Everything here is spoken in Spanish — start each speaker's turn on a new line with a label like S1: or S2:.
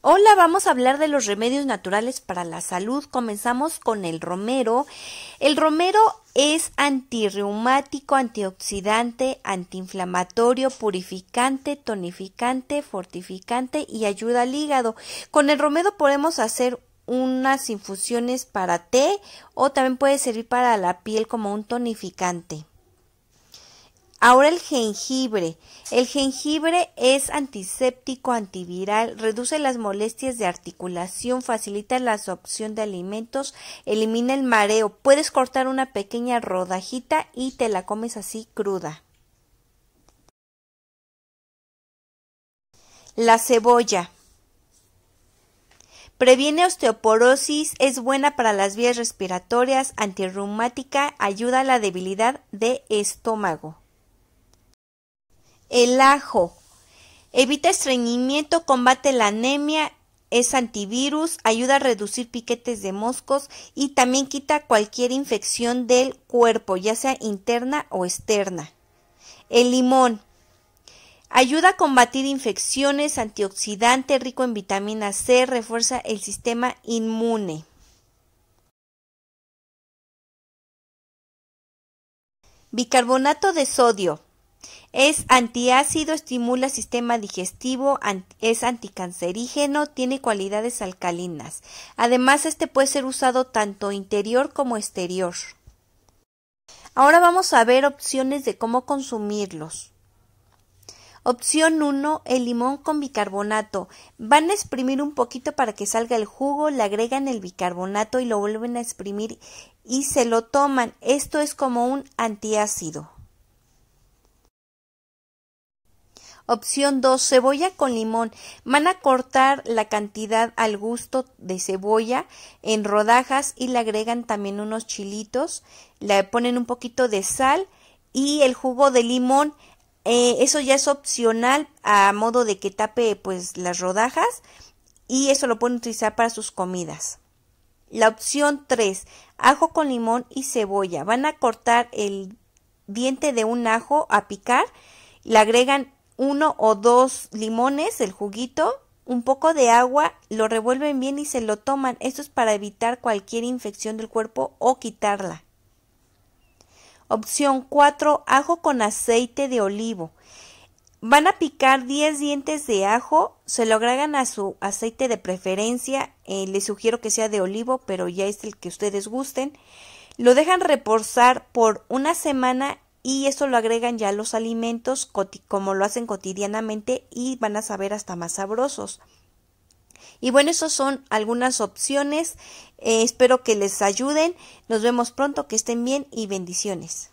S1: Hola, vamos a hablar de los remedios naturales para la salud. Comenzamos con el romero. El romero es antirreumático, antioxidante, antiinflamatorio, purificante, tonificante, fortificante y ayuda al hígado. Con el romero podemos hacer unas infusiones para té o también puede servir para la piel como un tonificante. Ahora el jengibre. El jengibre es antiséptico, antiviral, reduce las molestias de articulación, facilita la absorción de alimentos, elimina el mareo. Puedes cortar una pequeña rodajita y te la comes así cruda. La cebolla. Previene osteoporosis, es buena para las vías respiratorias, antirreumática, ayuda a la debilidad de estómago. El ajo evita estreñimiento, combate la anemia, es antivirus, ayuda a reducir piquetes de moscos y también quita cualquier infección del cuerpo, ya sea interna o externa. El limón ayuda a combatir infecciones, antioxidante, rico en vitamina C, refuerza el sistema inmune. Bicarbonato de sodio es antiácido, estimula el sistema digestivo, es anticancerígeno, tiene cualidades alcalinas. Además, este puede ser usado tanto interior como exterior. Ahora vamos a ver opciones de cómo consumirlos. Opción 1, el limón con bicarbonato. Van a exprimir un poquito para que salga el jugo, le agregan el bicarbonato y lo vuelven a exprimir y se lo toman. Esto es como un antiácido. Opción 2. Cebolla con limón. Van a cortar la cantidad al gusto de cebolla en rodajas y le agregan también unos chilitos. Le ponen un poquito de sal y el jugo de limón. Eh, eso ya es opcional a modo de que tape pues las rodajas y eso lo pueden utilizar para sus comidas. La opción 3, ajo con limón y cebolla. Van a cortar el diente de un ajo a picar, le agregan uno o dos limones, el juguito, un poco de agua, lo revuelven bien y se lo toman. Esto es para evitar cualquier infección del cuerpo o quitarla. Opción 4. Ajo con aceite de olivo. Van a picar 10 dientes de ajo, se lo agregan a su aceite de preferencia, eh, les sugiero que sea de olivo, pero ya es el que ustedes gusten. Lo dejan reposar por una semana y esto lo agregan ya los alimentos como lo hacen cotidianamente y van a saber hasta más sabrosos. Y bueno, esas son algunas opciones. Eh, espero que les ayuden. Nos vemos pronto, que estén bien y bendiciones.